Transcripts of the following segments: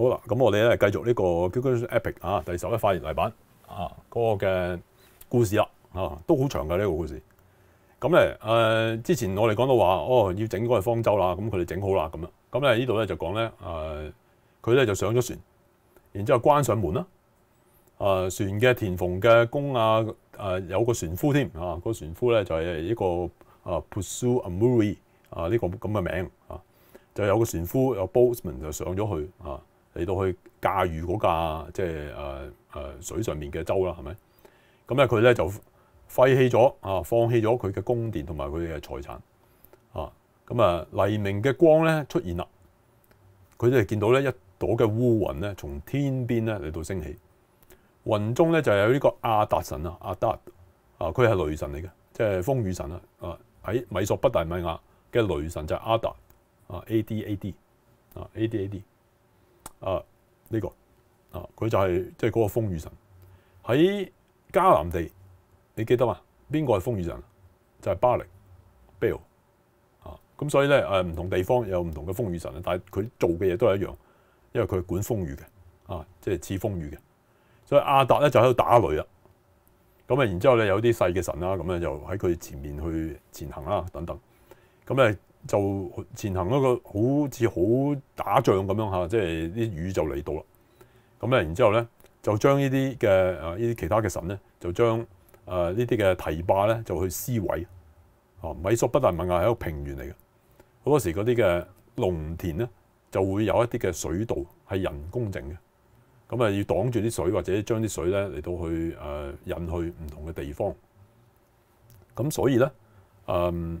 好啦，咁我哋咧繼續呢個《Epic》啊，第十一言泥版啊，嗰個嘅故事啦啊，都好長嘅呢個故事。咁咧誒，之前我哋講到話，哦要整嗰個方舟啦，咁佢哋整好啦咁啦。咁咧呢度咧就講咧誒，佢咧就上咗船，然之後關上門啦。誒船嘅填縫嘅工啊，誒有個船夫添啊，個船夫咧就係一個啊 Pursu Amuri 啊呢個咁嘅名啊，就有個船夫有 Boatman 就上咗去啊。嚟到去駕馭嗰架即係誒誒水上面嘅舟啦，係咪？咁咧佢咧就廢棄咗啊，放棄咗佢嘅宮殿同埋佢嘅財產啊！咁啊，黎明嘅光咧出現啦，佢哋見到咧一朵嘅烏雲咧從天邊咧嚟到升起，雲中咧就有呢個亞達神啊，阿達啊，佢係雷神嚟嘅，即係風雨神啊。啊！喺米索不大米亞嘅雷神就係阿達啊，A D A D 啊，A D A D。啊，呢个啊，佢就系即系嗰个风雨神喺迦南地，你记得嘛？边个系风雨神？就系巴力，Bel 啊，咁所以咧诶，唔同地方有唔同嘅风雨神啊，但系佢做嘅嘢都系一样，因为佢管风雨嘅啊，即系似风雨嘅。所以阿达咧就喺度打雷啊，咁啊，然之后咧有啲细嘅神啦，咁咧就喺佢前面去前行啦，等等，咁咧。就前行一個好似好打仗咁樣嚇，即係啲雨就嚟到啦。咁咧，然之後咧就將呢啲嘅啊呢啲其他嘅神咧，就將誒呢啲嘅堤坝咧就去撕毀。啊，米索不達米亞係一個平原嚟嘅。好多時嗰啲嘅農田咧就會有一啲嘅水道係人工整嘅。咁啊要擋住啲水或者將啲水咧嚟到去誒引去唔同嘅地方。咁所以咧誒。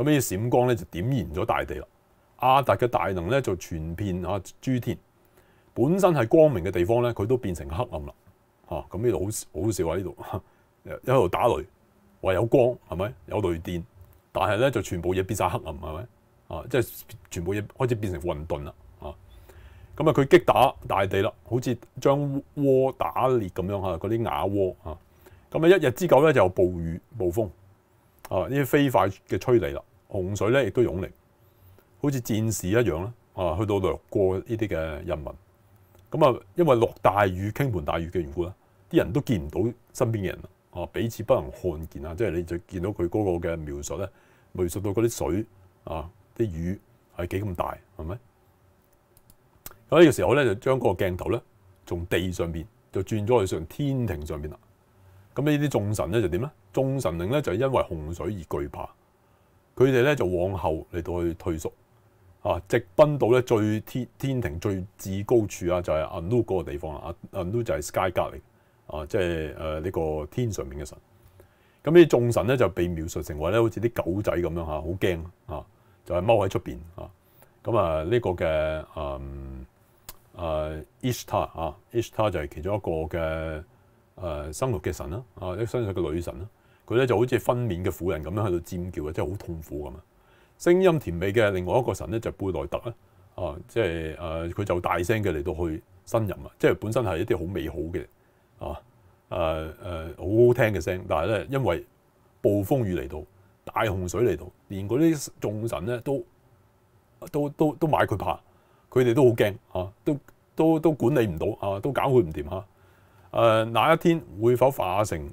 咁呢啲閃光咧就點燃咗大地啦！亞達嘅大能咧就全片啊，諸天本身係光明嘅地方咧，佢都變成黑暗啦！啊，咁呢度好好笑啊！呢度 一喺度打雷，話有光係咪？有雷電，但系咧就全部嘢變晒黑暗係咪？啊，即係全部嘢開始變成混沌啦！啊，咁啊佢擊打大地啦，好似將窩打裂咁樣嚇，嗰啲瓦窩啊！咁啊一日之久咧就暴雨暴風啊！呢啲飛快嘅吹嚟啦～洪水咧亦都涌力，好似戰士一樣啦，啊，去到掠過呢啲嘅人民，咁啊，因為落大雨傾盆大雨嘅緣故啦，啲人都見唔到身邊嘅人啊，彼此不能看見啊，即係你就見到佢嗰個嘅描述咧，描述到嗰啲水啊，啲雨係幾咁大，係咪？咁呢個時候咧就將嗰個鏡頭咧從地上邊就轉咗去上天庭上邊啦。咁呢啲眾神咧就點咧？眾神靈咧就因為洪水而懼怕。佢哋咧就往後嚟到去退縮，啊，直奔到咧最天天庭最至高處啊，就係阿 n u 嗰個地方啦。阿 n u 就係 s k y 隔 o 啊，即系誒呢個天上面嘅神。咁啲眾神咧就被描述成為咧好似啲狗仔咁樣嚇，好驚啊，就係踎喺出邊啊。咁啊呢個嘅誒誒 Ishtar 啊，Ishtar 就係其中一個嘅誒生活嘅神啦，啊，生育嘅女神啦。佢咧就好似分娩嘅婦人咁樣喺度尖叫啊，即係好痛苦咁啊！聲音甜美嘅另外一個神咧就貝內特啦，啊，即係誒佢就大聲嘅嚟到去呻吟啊，即係本身係一啲好美好嘅啊誒誒好好聽嘅聲，但係咧因為暴風雨嚟到，大洪水嚟到，連嗰啲眾神咧都都都都買佢怕，佢哋都好驚啊，都都都管理唔到啊，都搞佢唔掂嚇誒，那一天會否化成？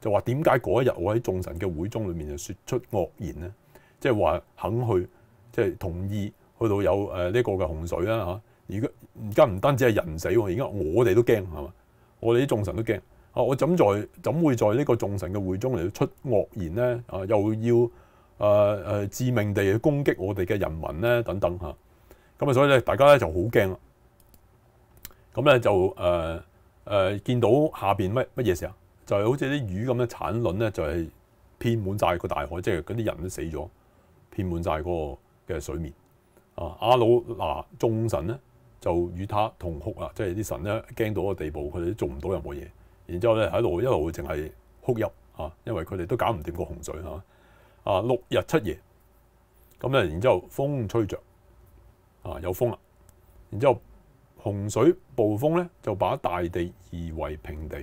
就话点解嗰一日我喺众神嘅会中里面就说出恶言咧？即系话肯去，即系同意去到有诶呢个嘅洪水啦吓。而家而家唔单止系人死，而家我哋都惊系嘛？我哋啲众神都惊啊！我怎在怎会在呢个众神嘅会中嚟到出恶言咧？啊，又要诶诶致命地去攻击我哋嘅人民咧等等吓。咁啊，所以咧大家咧就好惊。咁咧就诶诶见到下边乜乜嘢事候？就係好似啲魚咁咧，產卵咧就係遍滿晒個大海，即係嗰啲人都死咗，遍滿嗰個嘅水面。啊，阿努嗱眾神咧就與他同哭啊，即係啲神咧驚到個地步，佢哋都做唔到任何嘢。然之後咧喺度一路淨係哭泣啊，因為佢哋都搞唔掂個洪水嚇。啊，六日七夜，咁咧然之後風吹着，啊，有風啦。然之後洪水暴風咧，就把大地夷為平地。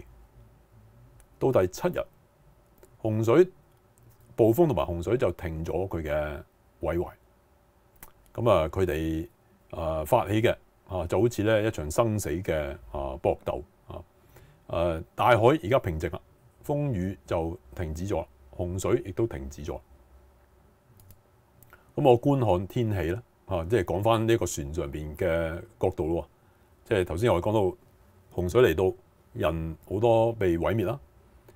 到第七日，洪水暴風同埋洪水就停咗佢嘅毀壞。咁啊，佢哋啊發起嘅啊，就好似咧一場生死嘅啊搏鬥啊！誒大海而家平靜啦，風雨就停止咗，洪水亦都停止咗。咁我觀看天氣咧，啊，即係講翻呢個船上邊嘅角度咯。即係頭先我講到洪水嚟到，人好多被毀滅啦。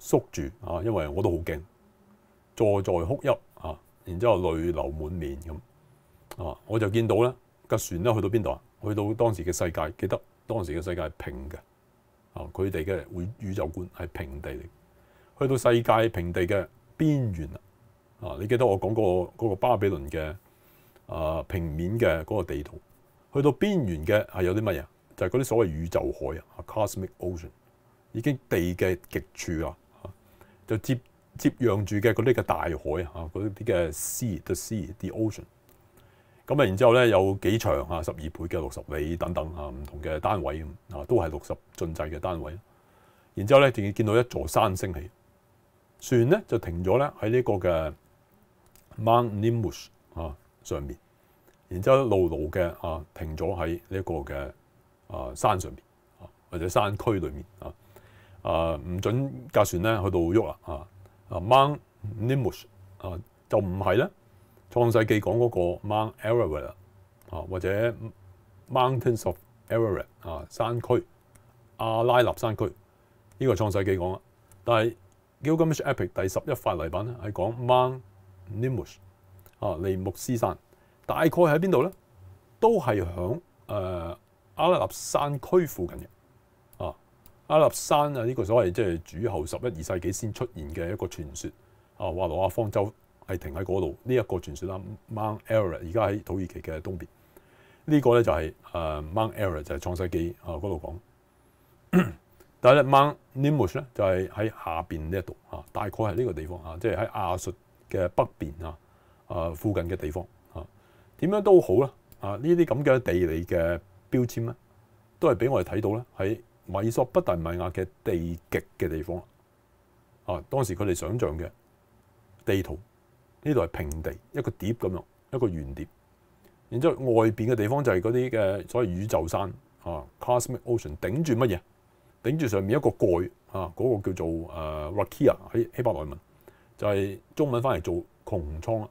縮住啊！因為我都好驚，坐在哭泣啊，然之後淚流滿面咁啊！我就見到咧，個船咧去到邊度啊？去到當時嘅世界，記得當時嘅世界係平嘅啊！佢哋嘅會宇宙觀係平地嚟，去到世界平地嘅邊緣啊！啊，你記得我講過嗰個巴比倫嘅啊平面嘅嗰個地圖，去到邊緣嘅係有啲乜嘢？就係嗰啲所謂宇宙海啊，cosmic ocean 已經地嘅極處啊！就接接壤住嘅嗰啲嘅大海啊，嗰啲嘅 sea the sea the ocean。咁啊，然之後咧有幾長啊，十二倍嘅六十里等等啊，唔同嘅單位啊，都係六十進制嘅單位。然之後咧仲要見到一座山升起，船咧就停咗咧喺呢個嘅 Mount Nimbus 啊上面，然之後路路嘅啊停咗喺呢個嘅啊山上面啊或者山區裏面啊。啊，唔准架船咧去到喐啦！啊，啊，Mount Nimush 啊，就唔係咧。創世記講嗰個 Mount e v e r e t 啊，或者 Mountains of e v e r e t 啊，山區阿拉納山區，呢個創世記講啦。但係《Gilgamesh Epic》第十一塊例版咧係講 Mount Nimush 啊，尼木斯山，大概喺邊度咧？都係響誒阿拉納山區附近嘅。阿立山啊，呢個所謂即係主後十一二世紀先出現嘅一個傳說啊，話羅亞方舟係停喺嗰度。呢一個傳說啦，Mount Ela 而家喺土耳其嘅東邊。呢個咧就係誒 Mount Ela 就係創世紀啊嗰度講。但系咧 Mount Nimush 咧就係喺下邊呢一度啊，大概係呢個地方啊，即係喺亞述嘅北邊啊啊附近嘅地方啊。點樣都好啦啊，呢啲咁嘅地理嘅標籤咧，都係俾我哋睇到啦喺。米索不達米亞嘅地極嘅地方啊，當時佢哋想象嘅地圖呢度係平地，一個碟咁樣，一個圓碟，然之後外邊嘅地方就係嗰啲嘅所謂宇宙山啊，cosmic ocean 頂住乜嘢？頂住上面一個蓋啊，嗰個叫做誒 r a k i a 喺希伯來文就係中文翻嚟做穹蒼啦，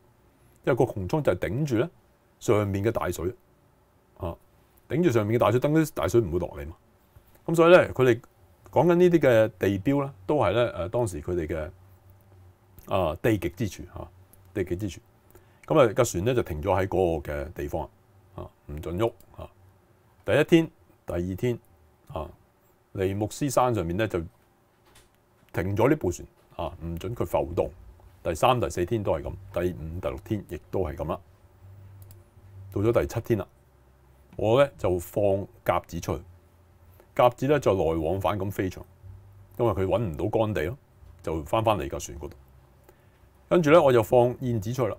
因為個穹蒼就係頂住咧上面嘅大水啊，頂住上面嘅大水，等啲大水唔會落嚟嘛。咁所以咧，佢哋讲紧呢啲嘅地标咧，都系咧诶，当时佢哋嘅啊地极之处吓，地极之处。咁啊，架船咧就停咗喺嗰个嘅地方啊，唔准喐啊。第一天、第二天啊，尼木斯山上面咧就停咗呢部船啊，唔准佢浮动。第三、第四天都系咁，第五、第六天亦都系咁啦。到咗第七天啦，我咧就放鸽子出去。甲子咧就来往返咁飞翔，因为佢揾唔到干地咯，就翻翻嚟架船嗰度。跟住咧，我就放燕子出去啦。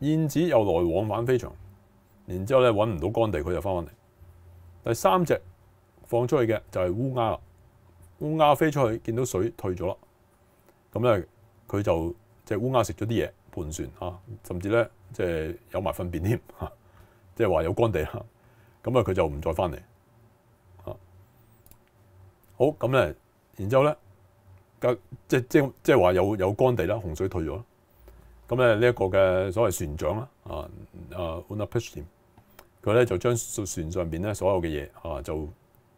燕子又来往返飞翔，然之后咧揾唔到干地，佢就翻翻嚟。第三只放出去嘅就系乌鸦啦。乌鸦飞出去见到水退咗啦，咁咧佢就只乌鸦食咗啲嘢盘旋啊，甚至咧即系有埋粪便添，即系话有干地啦。咁啊佢就唔再翻嚟。好咁咧，然之後咧，即即即係話有有乾地啦，洪水退咗啦。咁咧呢一個嘅所謂船長啦，啊啊 Unapushion，佢咧就將船上邊咧所有嘅嘢啊就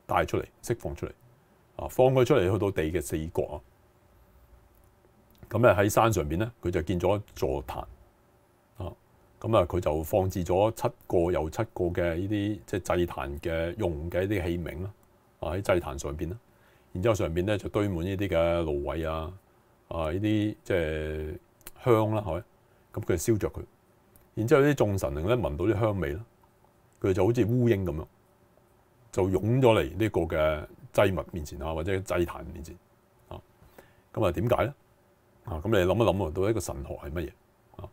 帶出嚟，釋放出嚟，啊放佢出嚟去到地嘅四角啊。咁咧喺山上邊咧，佢就建咗一座壇，啊，咁啊佢就放置咗七個又七個嘅呢啲即祭壇嘅用嘅一啲器皿啦，啊喺祭壇上邊啦。然之後上邊咧就堆滿呢啲嘅蘆葦啊，啊呢啲即係香啦，係咁佢燒着佢，然之後啲眾神咧聞到啲香味啦，佢就好似烏蠅咁樣就湧咗嚟呢個嘅祭物面前啊，或者祭壇面前啊，咁啊點解咧？啊咁你諗一諗啊，到一個神學係乜嘢啊？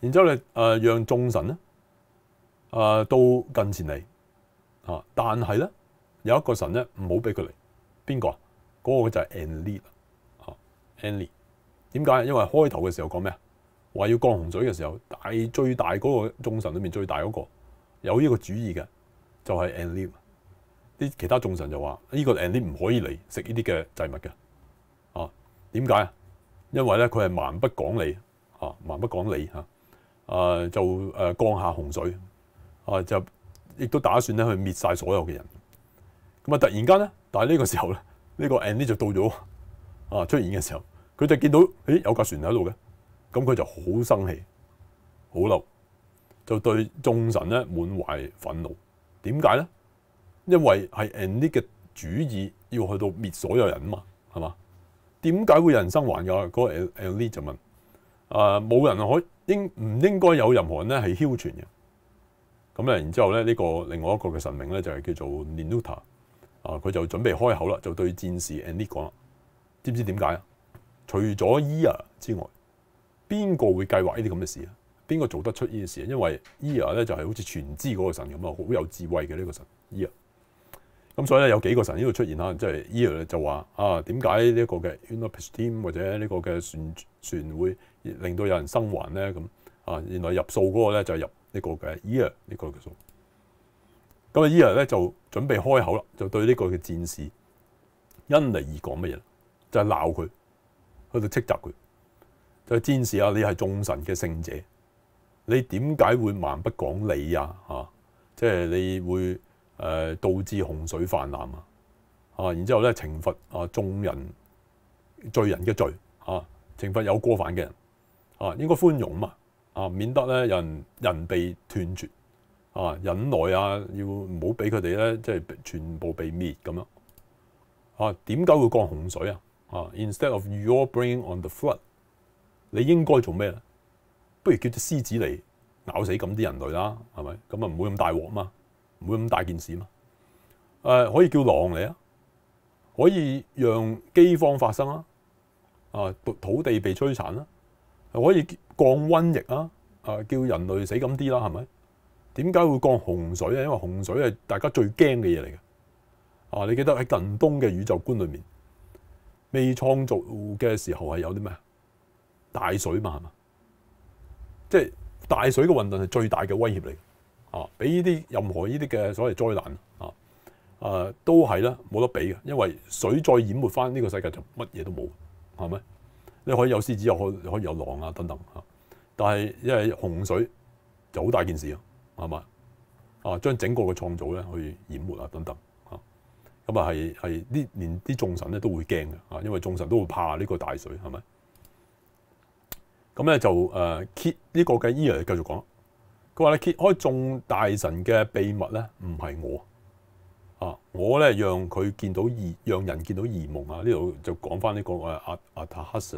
然之後你誒讓眾神咧誒到近前嚟啊，但係咧。有一個神咧，唔好俾佢嚟。邊個啊？嗰個就係 Enli 啊。Enli 點解因為開頭嘅時候講咩啊？話要降洪水嘅時候，大最大嗰個眾神裏面最大嗰個有呢個主意嘅，就係 Enli。啲其他眾神就話：呢個 Enli 唔可以嚟食呢啲嘅祭物嘅。啊，點解啊？因為咧佢係蠻不講理啊，蠻不講理嚇。誒就誒降下洪水啊，就亦都打算咧去滅晒所有嘅人。咁啊！突然间咧，但系呢个时候咧，呢个 Andy 就到咗啊出现嘅时候，佢就见到诶有架船喺度嘅，咁佢就好生气、好嬲，就对众神咧满怀愤怒。点解咧？因为系 Andy 嘅主意要去到灭所有人啊嘛，系嘛？点解会人生还有？嗰个 Andy 就问：诶，冇人可应，唔应该有任何人咧系僥倖嘅？咁咧，然之后咧，呢个另外一个嘅神明咧就系叫做 Ninuta。啊！佢就準備開口啦，就對戰士 Andi 講啦。知唔知點解啊？除咗 e a a 之外，邊個會計劃呢啲咁嘅事啊？邊個做得出呢件事啊？因為 e a a 咧就係好似全知嗰個神咁啊，好有智慧嘅呢個神 e a a 咁所以咧有幾個神呢度出現啦，即係 Eya 就話啊，點解呢個嘅 u n i p i s t a m 或者呢個嘅船船會令到有人生還咧？咁啊，原來入數嗰個咧就係入呢個嘅 e a a 呢個嘅數。咁啊，伊人咧就准备开口啦，就对呢个嘅战士因尼而讲乜嘢？就系闹佢，去到斥责佢。就战士啊，你系众神嘅圣者，你点解会蛮不讲理啊？吓，即系你会诶导致洪水泛滥啊？啊，然之后咧惩罚啊众人罪人嘅罪啊，惩罚有过犯嘅人啊，应该宽容嘛？啊，免得咧人人被断绝。啊！忍耐啊，要唔好俾佢哋咧，即系全部被滅咁樣。啊，點解會降洪水啊？啊，instead of you r bring i n g on the flood，你應該做咩咧？不如叫只獅子嚟咬死咁啲人類啦，係咪？咁啊，唔會咁大禍嘛，唔會咁大件事嘛。誒，可以叫狼嚟啊，可以讓饑荒發生啊，啊，土地被摧殘啦，可以降瘟疫啊，啊，叫人類死咁啲啦，係咪？點解會降洪水咧？因為洪水係大家最驚嘅嘢嚟嘅啊！你記得喺近東嘅宇宙觀裏面，未創造嘅時候係有啲咩大水嘛？係嘛？即係大水嘅運動係最大嘅威脅嚟啊！俾呢啲任何呢啲嘅所謂災難啊啊，都係啦，冇得比嘅。因為水再淹沒翻呢個世界就乜嘢都冇，係咪？你可以有獅子，又可可以有狼啊等等嚇。但係因為洪水就好大件事啊！係嘛？啊，將整個嘅創造咧，去淹沒啊，等等嚇。咁啊，係係呢，連啲眾神咧都會驚嘅嚇，因為眾神都會怕呢個大水，係咪？咁咧就誒揭呢個嘅 Eli 繼續講。佢話咧揭開眾大神嘅秘密咧，唔係我啊，我咧讓佢見到疑，讓人見到疑夢啊。呢度就講翻呢個誒阿阿塔哈斯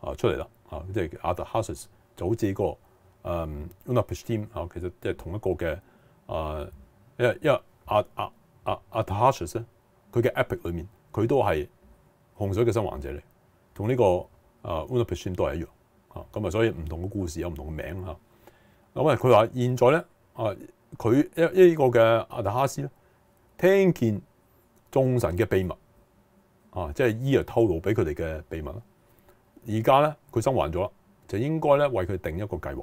啊出嚟啦啊，即係阿塔哈斯組置個。誒《u n a p e s h a m 啊，其實即係同一個嘅誒，因為因為阿阿阿阿塔哈 s 咧，佢嘅《Epic》裏面佢都係洪水嘅生還者嚟，同呢個《u n a p e s h a m 都係一樣啊。咁啊，所以唔同嘅故事有唔同嘅名啊。咁啊，佢話現在咧，啊佢一一個嘅阿塔哈斯咧，聽見眾神嘅秘密啊，即係伊啊透露俾佢哋嘅秘密。而家咧，佢生還咗，就應該咧為佢定一個計劃。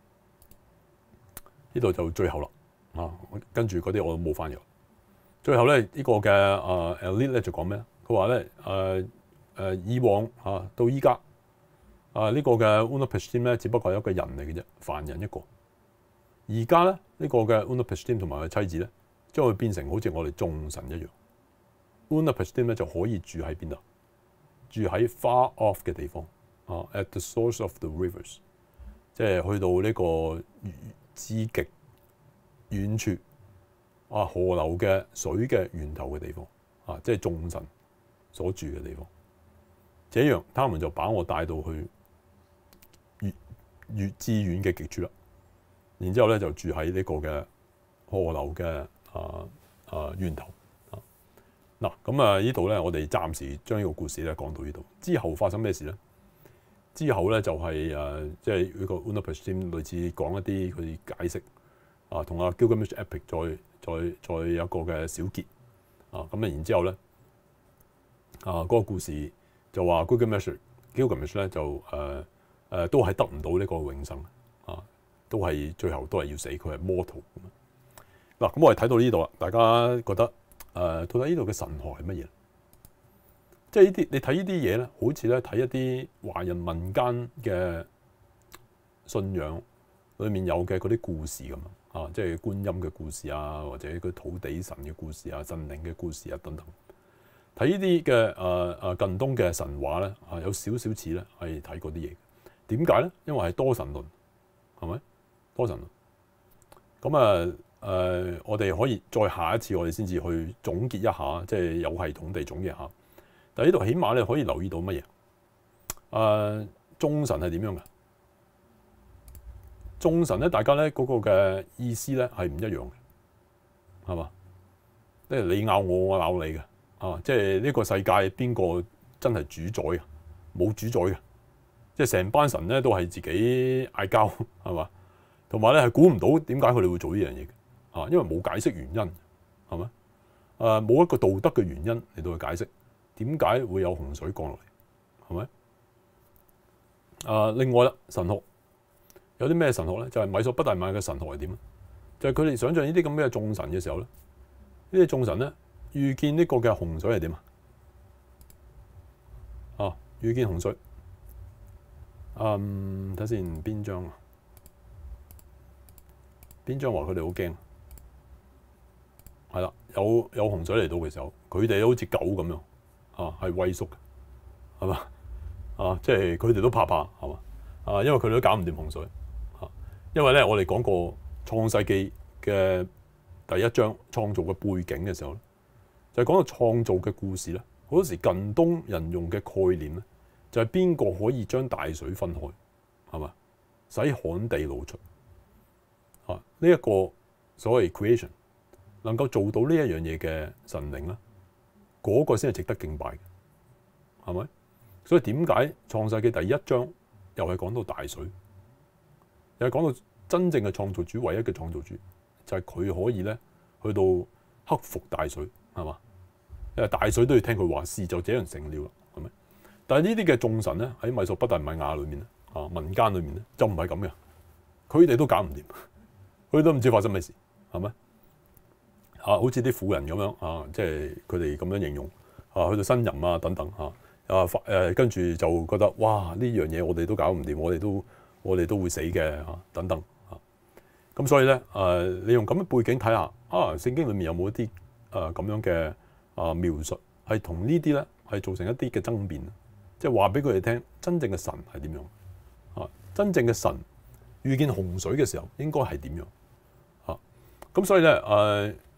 呢度就最後啦，啊，跟住嗰啲我冇翻嘢。最後咧，呢個嘅啊 Elit 咧就講咩？佢話咧，誒誒以往嚇到依家，啊呢個嘅 Unaposteam 咧，只不過係一個人嚟嘅啫，凡人一個。而家咧，呢個嘅 Unaposteam 同埋佢妻子咧，將會變成好似我哋眾神一樣。Unaposteam 咧就可以住喺邊度？住喺 Far Off 嘅地方，啊，At the source of the rivers，即係去到呢個。之极远处啊，河流嘅水嘅源头嘅地方啊，即系众神所住嘅地方。这样，他们就把我带到去越越之远嘅极处啦。然之后咧就住喺呢个嘅河流嘅啊啊源头啊。嗱，咁啊呢度咧，我哋暂时将呢个故事咧讲到呢度，之后发生咩事咧？之後咧就係誒，即係呢個 u n d e s t a 類似講一啲佢解釋啊，同阿 Gilgamesh epic 再再再有個嘅小結啊，咁啊然之後咧啊嗰個故事就話 Gilgamesh，Gilgamesh 咧就誒誒都係得唔到呢個永生啊，都係最後都係要死，佢係 mortal。嗱，咁我哋睇到呢度啦，大家覺得誒到底呢度嘅神學係乜嘢？即係呢啲，你睇呢啲嘢咧，好似咧睇一啲華人民間嘅信仰裏面有嘅嗰啲故事咁啊，即係觀音嘅故事啊，或者佢土地神嘅故事啊、神靈嘅故事啊等等。睇呢啲嘅誒誒近東嘅神話咧，啊有少少似咧係睇嗰啲嘢。點解咧？因為係多神論，係咪多神論？咁啊誒，我哋可以再下一次，我哋先至去總結一下，即係有系統地總結下。但呢度，起碼你可以留意到乜嘢？誒，忠神係點樣嘅？忠神咧，大家咧嗰個嘅意思咧係唔一樣嘅，係嘛？即係你咬我，我咬你嘅啊。即係呢個世界邊個真係主宰嘅？冇主宰嘅，即係成班神咧都係自己嗌交，係嘛？同埋咧係估唔到點解佢哋會做呢樣嘢啊？因為冇解釋原因，係咪？誒，冇一個道德嘅原因嚟到去解釋。点解会有洪水降落嚟？系咪？啊，另外啦，神学有啲咩神学咧？就系米索不大米嘅神台系点啊？就系佢哋想象呢啲咁嘅众神嘅时候咧，呢啲众神咧遇见呢个嘅洪水系点啊？啊，遇见洪水。嗯，睇先边張啊？边章话佢哋好惊系啦，有有洪水嚟到嘅时候，佢哋好似狗咁样。啊，系畏縮嘅，系嘛？啊，即系佢哋都怕怕，系嘛？啊，因為佢哋都搞唔掂洪水。啊，因為咧，我哋講過創世記嘅第一章創造嘅背景嘅時候咧，就係講到創造嘅故事咧。好多時近東人用嘅概念咧，就係邊個可以將大水分開，係嘛？使旱地露出。啊，呢一個所謂 creation 能夠做到呢一樣嘢嘅神靈咧。嗰個先係值得敬拜，嘅，係咪？所以點解創世記第一章又係講到大水，又係講到真正嘅創造主，唯一嘅創造主就係佢可以咧去到克服大水，係嘛？因為大水都要聽佢話，事就這樣成了啦，係咪？但係呢啲嘅眾神咧喺米索不達米亞裏面咧啊，民間裏面咧就唔係咁嘅，佢哋都搞唔掂，佢都唔知發生咩事，係咪？啊，好似啲富人咁樣啊，即係佢哋咁樣形容啊，去到新吟啊等等嚇啊，誒跟住就覺得哇呢樣嘢我哋都搞唔掂，我哋都我哋都會死嘅嚇等等嚇。咁所以咧誒，你用咁嘅背景睇下啊，聖經裏面有冇一啲誒咁樣嘅啊描述係同呢啲咧係造成一啲嘅爭辯，即係話俾佢哋聽，真正嘅神係點樣啊？真正嘅神遇見洪水嘅時候應該係點樣嚇？咁所以咧誒。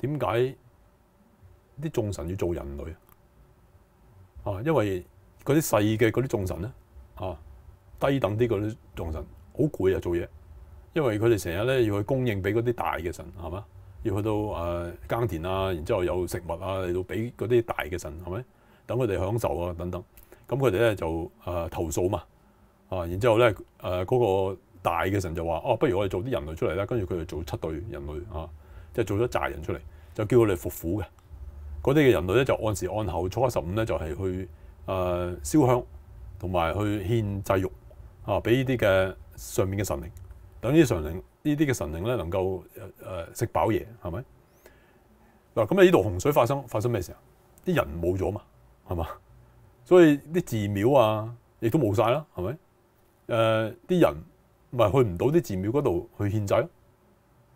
點解啲眾神要做人類啊？因為嗰啲細嘅嗰啲眾神咧，啊低等啲嗰啲眾神好攰啊做嘢，因為佢哋成日咧要去供應俾嗰啲大嘅神係嘛，要去到誒耕田啊，然之後有食物啊嚟到俾嗰啲大嘅神係咪？等佢哋享受啊等等，咁佢哋咧就誒投訴嘛，啊，然之後咧誒嗰個大嘅神就話：哦，不如我哋做啲人類出嚟啦，跟住佢哋做七對人類啊。即系做咗扎人出嚟，就叫佢哋服苦嘅。嗰啲嘅人類咧就按时按候初一十五咧就系去誒燒香，同埋去獻祭肉啊，俾呢啲嘅上面嘅神靈。等呢啲神靈呢啲嘅神靈咧能夠誒食飽嘢，系咪？嗱咁啊呢度洪水發生發生咩事啊？啲人冇咗嘛，係嘛？所以啲寺廟啊亦都冇晒啦，係咪？誒啲人咪去唔到啲寺廟嗰度去獻祭咯。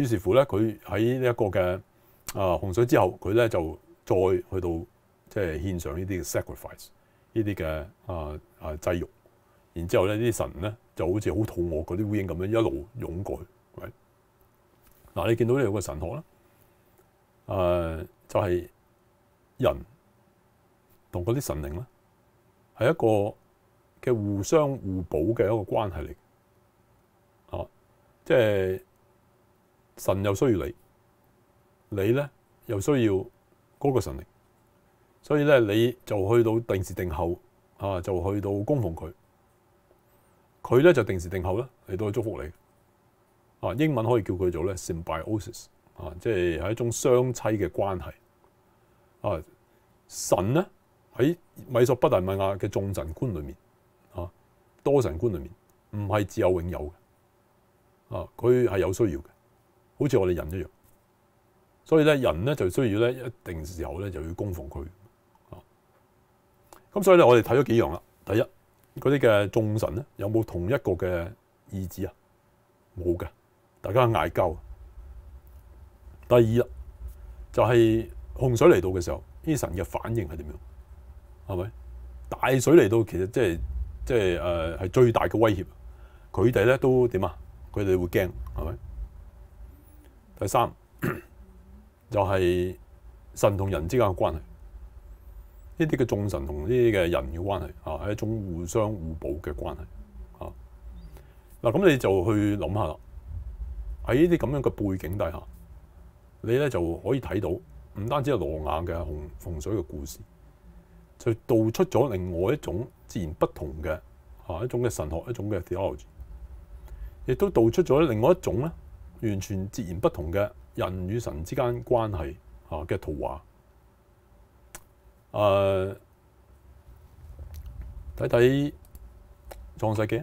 於是乎咧，佢喺呢一個嘅啊洪水之後，佢咧就再去到即係獻上呢啲嘅 sacrifice，呢啲嘅啊啊祭肉，然之後咧啲神咧就好似好肚餓嗰啲烏蠅咁樣一路湧過去。嗱，你見到呢個神學啦，誒就係人同嗰啲神靈咧係一個嘅互相互補嘅一個關係嚟，啊，即係。神又需要你，你咧又需要嗰个神力，所以咧你就去到定时定候啊，就去到供奉佢，佢咧就定时定候咧嚟到祝福你啊。英文可以叫佢做咧 s y m b i o s i s 啊，即系系一种相妻嘅关系啊。神咧喺米索不达米亚嘅众神观里面啊，多神观里面唔系自有永有嘅啊，佢系有需要嘅。好似我哋人一样，所以咧，人咧就需要咧一定时候咧就要攻防佢。咁所以咧，我哋睇咗几样啦。第一，嗰啲嘅众神咧有冇同一个嘅意志啊？冇嘅，大家嗌交。第二啦，就系洪水嚟到嘅时候，啲神嘅反应系点样？系咪大水嚟到，其实即系即系诶，系最大嘅威胁。佢哋咧都点啊？佢哋会惊系咪？第三 就係神同人之間嘅關係，呢啲嘅眾神同呢啲嘅人嘅關係啊係一種互相互補嘅關係啊。嗱咁你就去諗下啦，喺呢啲咁樣嘅背景底下，你咧就可以睇到唔單止羅雅嘅洪水嘅故事，就道出咗另外一種自然不同嘅啊一種嘅神學一種嘅 h e o l o g 亦都道出咗另外一種咧。完全截然不同嘅人与神之间关系啊嘅图画，诶，睇睇创世纪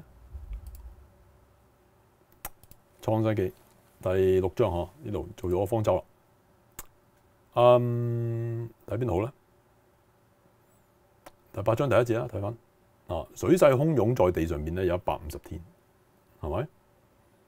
創创世纪第六章嗬呢度做咗个方舟啦。嗯，睇边度好咧？第八章第一节啦，睇翻啊，水势汹涌在地上面咧有一百五十天，系咪？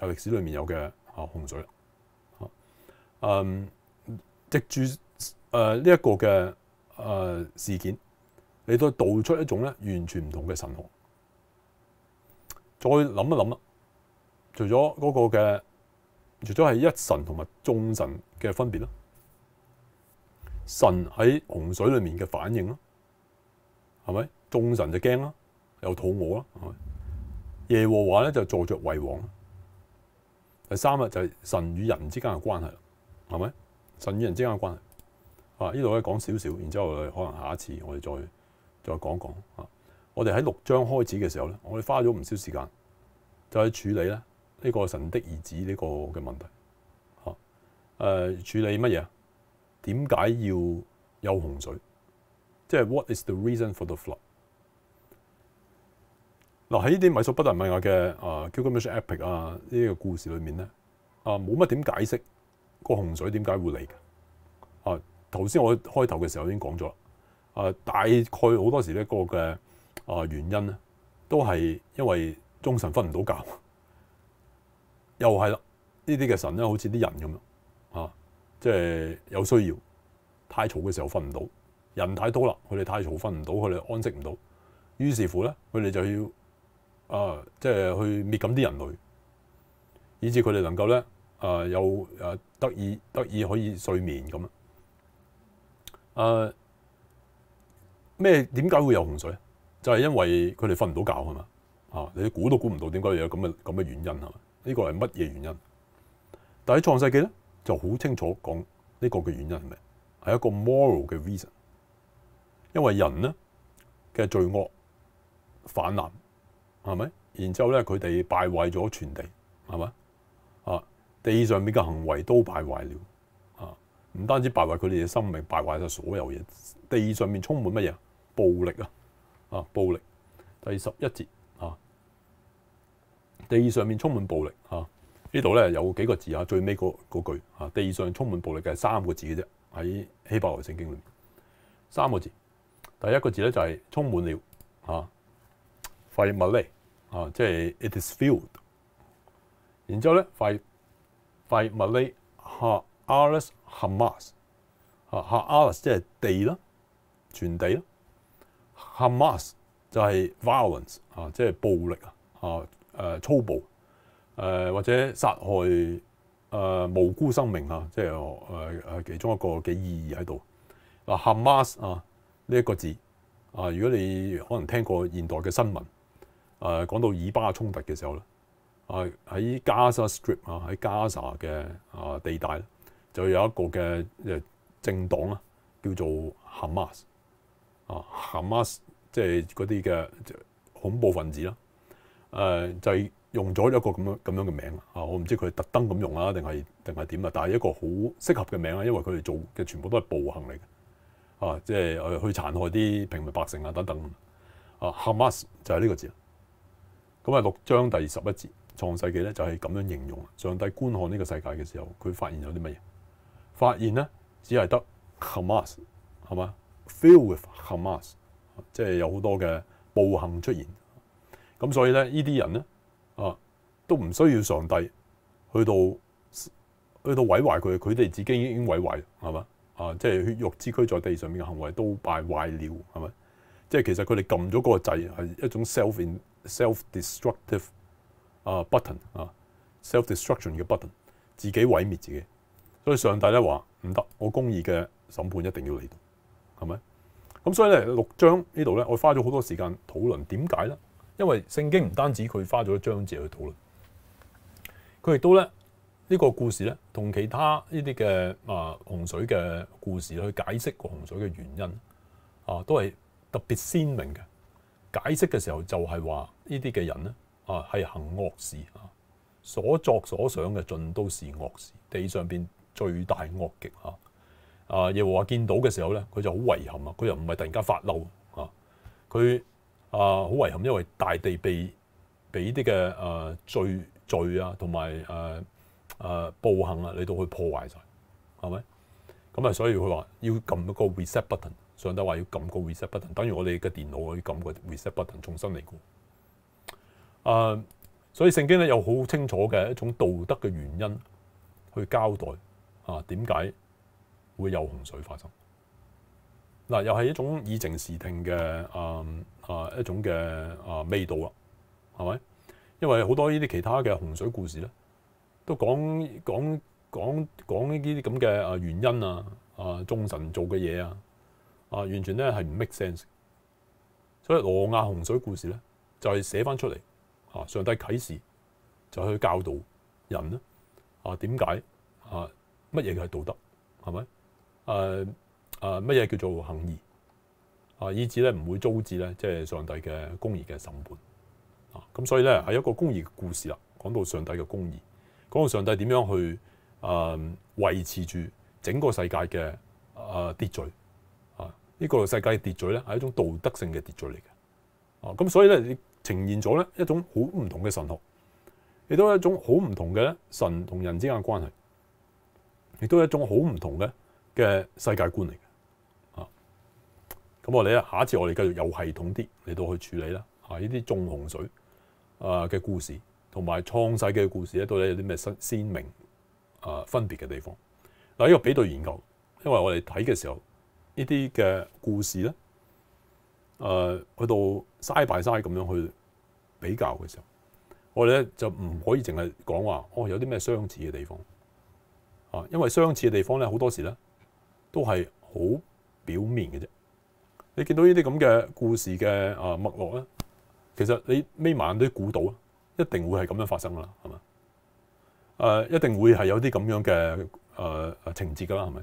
由歷史裏面有嘅啊洪水，啊嗯，直住誒呢一個嘅誒事件，你都道出一種咧完全唔同嘅神學。再諗一諗啦，除咗嗰個嘅，除咗係一神同埋眾神嘅分別啦，神喺洪水裏面嘅反應啦，係咪眾神就驚啦，又肚餓啦，耶和華咧就坐着為王。第三日就系神与人之间嘅关系系咪？神与人之间嘅关系啊，呢度可以讲少少，然之后可能下一次我哋再再讲讲啊。我哋喺六章开始嘅时候咧，我哋花咗唔少时间就去处理咧呢个神的儿子呢个嘅问题吓诶，处理乜嘢？点解要有洪水？即系 What is the reason for the flood？嗱，喺呢啲米索不達米外嘅啊，《Gilgamesh Epic》啊呢個故事裏面咧啊，冇乜點解釋個洪水點解會嚟嘅啊。頭先我開頭嘅時候已經講咗啦，啊，大概好多時咧個嘅啊原因咧都係因為中神瞓唔到覺，又係啦。呢啲嘅神咧好似啲人咁樣啊，即係有需要太嘈嘅時候瞓唔到，人太多啦，佢哋太嘈瞓唔到，佢哋安息唔到，於是乎咧佢哋就要。啊，即係去滅咁啲人類，以至佢哋能夠咧啊，有啊得意得意可以睡眠咁啊。誒咩？點解會有洪水？就係因為佢哋瞓唔到覺係嘛啊？你估都估唔到點解有咁嘅咁嘅原因係嘛？呢個係乜嘢原因？但喺創世記咧就好清楚講呢個嘅原因係咩？係一個 moral 嘅 reason，因為人咧嘅罪惡泛濫。系咪？然之後咧，佢哋敗壞咗全地，系咪？啊，地上面嘅行為都敗壞了。啊，唔單止敗壞佢哋嘅生命，敗壞晒所有嘢。地上面充滿乜嘢？暴力啊！啊，暴力。第十一節啊，地上面充滿暴力啊。呢度咧有幾個字啊？最尾嗰嗰句啊，地上充滿暴力嘅係三個字嘅啫。喺希伯來聖經裏面，三個字。第一個字咧就係充滿了啊。快物啊，即係 it is filled。然之後咧，快快物力 a r s Hamas，a r s 即係地啦，全地啦。Hamas 就係 violence，啊，即係暴力啊，誒粗暴誒或者殺害誒無辜生命啊，即係誒誒其中一個嘅意義喺度。嗱，Hamas 啊呢一個字啊，如果你可能聽過現代嘅新聞。誒講到以巴衝突嘅時候咧，啊喺 Gaza Strip 啊，喺 Gaza 嘅啊地帶咧，就有一個嘅政黨啊，叫做 Hamas 啊。Hamas 即係嗰啲嘅恐怖分子啦，誒就係用咗一個咁樣咁樣嘅名啊。我唔知佢特登咁用啊，定係定係點啊？但係一個好適合嘅名啊，因為佢哋做嘅全部都係暴行嚟嘅啊，即係去殘害啲平民百姓啊等等啊。Hamas 就係呢個字。咁啊，六章第十一節創世記咧，就係咁樣形容。上帝觀看呢個世界嘅時候，佢發現有啲乜嘢？發現咧，只係得 Hamas 係嘛 f i l l with Hamas，即係有好多嘅暴行出現。咁所以咧，呢啲人咧啊，都唔需要上帝去到去到毀壞佢，佢哋自己已經毀壞，係嘛？啊，即係血肉之軀在地上面嘅行為都敗壞了，係咪？即係其實佢哋撳咗嗰個掣，係一種 self-in。self-destructive 啊 button 啊 self-destruction 嘅 button 自己毀滅自己，所以上帝咧話唔得，我公義嘅審判一定要嚟到，係咪？咁所以咧六章呢度咧，我花咗好多時間討論點解咧？因為聖經唔單止佢花咗章節去討論，佢亦都咧呢個故事咧同其他呢啲嘅啊洪水嘅故事去解釋個洪水嘅原因啊，都係特別鮮明嘅。解釋嘅時候就係話呢啲嘅人呢，啊，係行惡事啊，所作所想嘅盡都是惡事，地上邊最大惡極啊！啊，耶和華見到嘅時候呢，佢就好遺憾啊，佢又唔係突然間發嬲啊，佢啊好遺憾，因為大地被俾啲嘅誒罪罪啊，同埋誒誒暴行啊嚟到去破壞晒，係咪？咁啊，所以佢話要撳一個 reset button。上帝話要撳個 reset button，等於我哋嘅電腦以撳個 reset button，重新嚟過。啊，所以聖經咧有好清楚嘅一種道德嘅原因去交代啊，點解會有洪水發生？嗱，又係一種以情視聽嘅啊啊一種嘅啊味道啊，係咪？因為好多呢啲其他嘅洪水故事咧，都講講講講呢啲咁嘅啊原因啊啊，眾神做嘅嘢啊。啊！完全咧係唔 make sense，所以羅亞洪水故事咧就係寫翻出嚟啊！上帝啟示就去教導人啦啊！點解啊？乜嘢係道德係咪？誒誒乜嘢叫做行義啊？以至咧唔會遭致咧即係上帝嘅公義嘅審判啊！咁所以咧係一個公義嘅故事啦，講到上帝嘅公義，講到上帝點樣去誒維持住整個世界嘅誒秩序。呢個世界秩序咧係一種道德性嘅秩序嚟嘅，啊咁所以咧，呈現咗咧一種好唔同嘅神學，亦都一種好唔同嘅神同人之間嘅關係，亦都一種好唔同嘅嘅世界觀嚟嘅，啊，咁我哋下一次我哋繼續有系統啲嚟到去處理啦，啊呢啲眾洪水啊嘅故事同埋創世嘅故事咧到底有啲咩新鮮明啊分別嘅地方？嗱呢個比對研究，因為我哋睇嘅時候。呢啲嘅故事咧，誒去到嘥埋嘥咁樣去比較嘅時候，我哋咧就唔可以淨係講話，哦有啲咩相似嘅地方，啊，因為相似嘅地方咧好多時咧都係好表面嘅啫。你見到呢啲咁嘅故事嘅誒脈絡咧，其實你眯埋眼都估到，一定會係咁樣發生噶啦，係嘛？誒，一定會係有啲咁樣嘅誒誒情節噶啦，係咪？